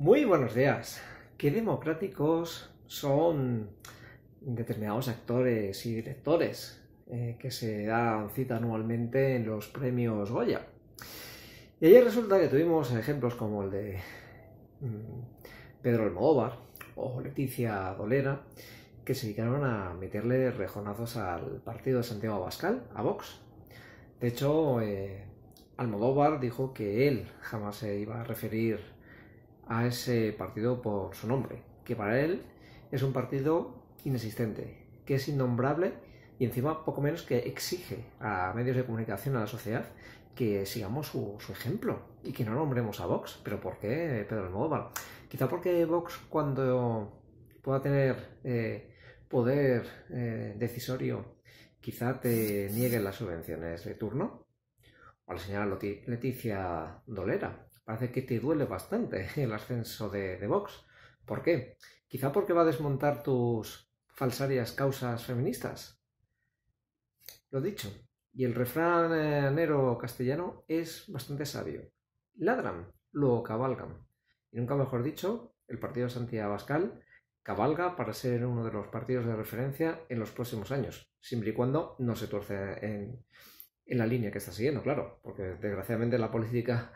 Muy buenos días. Qué democráticos son determinados actores y directores eh, que se dan cita anualmente en los premios Goya. Y ayer resulta que tuvimos ejemplos como el de mm, Pedro Almodóvar o Leticia Dolera que se dedicaron a meterle rejonazos al partido de Santiago Abascal, a Vox. De hecho, eh, Almodóvar dijo que él jamás se iba a referir a ese partido por su nombre, que para él es un partido inexistente, que es innombrable y encima poco menos que exige a medios de comunicación, a la sociedad, que sigamos su, ejemplo y que no nombremos a Vox. ¿Pero por qué Pedro Almodóvar? Quizá porque Vox cuando pueda tener eh, poder eh, decisorio, quizá te niegue las subvenciones de turno. O la señora Leticia Dolera, parece que te duele bastante el ascenso de, Vox. ¿Por qué? Quizá porque va a desmontar tus falsarias causas feministas. Lo dicho, y el refrán eh, nero castellano es bastante sabio. Ladran, luego cabalgan. Y nunca mejor dicho, el partido de Santiago bascal cabalga para ser uno de los partidos de referencia en los próximos años, siempre y cuando no se tuerce en la línea que está siguiendo, claro, porque desgraciadamente la política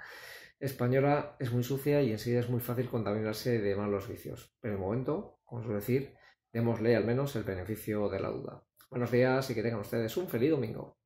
española es muy sucia y en sí es muy fácil contaminarse de malos vicios. Pero de momento, como suele decir, démosle al menos el beneficio de la duda. Buenos días y que tengan ustedes un feliz domingo.